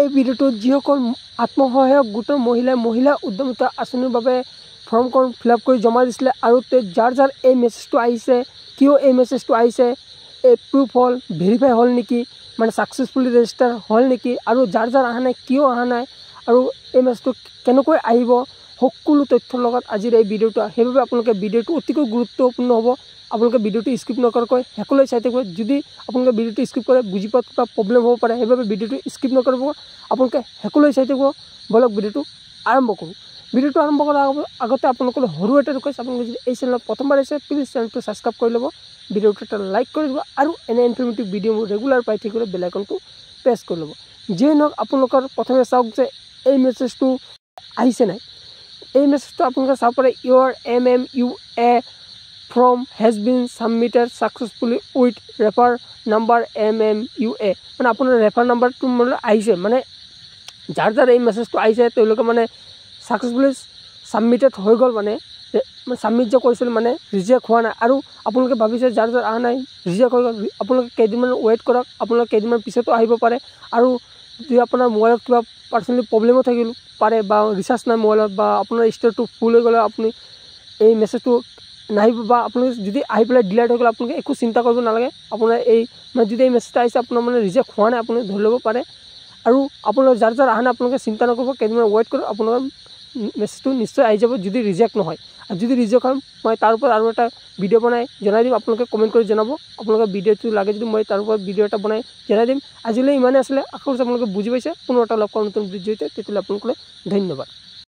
এই ভিডিঅ'টোত যিসকল আত্মসহায়ক গোটৰ মহিলাই মহিলা উদ্যমিতা আঁচনিৰ বাবে ফৰ্মখন ফিল আপ কৰি জমা দিছিলে আৰু তে যাৰ যাৰ এই মেছেজটো আহিছে কিয় এই মেছেজটো আহিছে এই প্ৰুফ হ'ল ভেৰিফাই হ'ল নেকি মানে ছাকচেছফুলি ৰেজিষ্টাৰ হ'ল নেকি আৰু যাৰ যাৰ অহা নাই কিয় অহা নাই আৰু এই মেছেজটো কেনেকৈ আহিব সকলো তথ্যৰ লগত আজিৰ এই ভিডিঅ'টো সেইবাবে আপোনালোকে ভিডিঅ'টো অতিকৈ গুৰুত্বপূৰ্ণ হ'ব আপোনালোকে ভিডিঅ'টো স্কিপ নকৰাকৈ শেষলৈ চাই থাকিব যদি আপোনালোকে ভিডিঅ'টো স্কিপ কৰে বুজি পোৱাত কিবা প্ৰব্লেম হ'ব পাৰে সেইবাবে ভিডিঅ'টো স্কিপ নকৰিব আপোনালোকে শেষলৈ চাই থাকিব ব'লক ভিডিঅ'টো আৰম্ভ কৰোঁ ভিডিঅ'টো আৰম্ভ কৰাৰ আগতে আপোনালোকলৈ সৰু এটা ৰোকাইছে আপোনালোকে যদি এই চেনেলত প্ৰথমবাৰ আহিছে প্লিজ চেনেলটো ছাবস্ক্ৰাইব কৰি ল'ব ভিডিঅ'টো এটা লাইক কৰি দিব আৰু এনে ইনফৰ্মেটিভ ভিডিঅ' মোৰ ৰেগুলাৰ পাই থাকিবলৈ বেলেগনটো প্ৰেছ কৰি ল'ব যিয়ে নহওক আপোনালোকৰ প্ৰথমে চাওক যে এই মেছেজটো আহিছে নাই এই মেছেজটো আপোনালোকে চাব পাৰে your M M U A form has been submitted successfully with refer number M M U A মানে আপোনাৰ ৰেফাৰ নাম্বাৰটো মানে আহিছে মানে যাৰ যাৰ এই মেছেজটো আহিছে তেওঁলোকে মানে ছাকচেছফুলি ছাবমিটেড হৈ গ'ল মানে ছাবমিট যে কৰিছিল মানে ৰিজেক্ট হোৱা নাই আৰু আপোনালোকে ভাবিছে যাৰ যাৰ অহা নাই ৰিজেক্ট হৈ গ'ল আপোনালোকে কেইদিনমান ৱেইট কৰক আপোনালোকে কেইদিনমান পিছতো আহিব পাৰে আৰু যদি আপোনাৰ মোবাইলত কিবা পাৰ্চনেলি প্ৰব্লেমো থাকিল পাৰে বা ৰিচাৰ্জ নাই মোবাইলত বা আপোনাৰ ষ্ট'ৰটো ফুল হৈ গ'লে আপুনি এই মেছেজটো নাহিব বা আপুনি যদি আহি পেলাই ডিলাইট হৈ গ'লে আপোনালোকে একো চিন্তা কৰিব নালাগে আপোনাৰ এই মানে যদি এই মেছেজটো আহিছে আপোনাৰ মানে ৰিজেক্ট হোৱা নাই আপুনি ধৰি ল'ব পাৰে আৰু আপোনালোকে যাৰ যাৰ আহে আপোনালোকে চিন্তা নকৰিব কেইদিনমান ৱেইট কৰক আপোনালোকে মেছেজটো নিশ্চয় আহি যাব যদি ৰিজেক্ট নহয় আৰু যদি ৰিজেক্ট হয় মই তাৰ ওপৰত আৰু এটা ভিডিঅ' বনাই জনাই দিম আপোনালোকে কমেণ্ট কৰি জনাব আপোনালোকে ভিডিঅ'টো লাগে যদি মই তাৰ ওপৰত ভিডিঅ' এটা বনাই জনাই দিম আজিলৈ ইমানেই আছিলে আশা কৰিছোঁ আপোনালোকে বুজি পাইছে পুনৰ এটা লগ কৰোঁ নতুন জৰিয়তে তেতিয়াহ'লে আপোনালোকলৈ ধন্যবাদ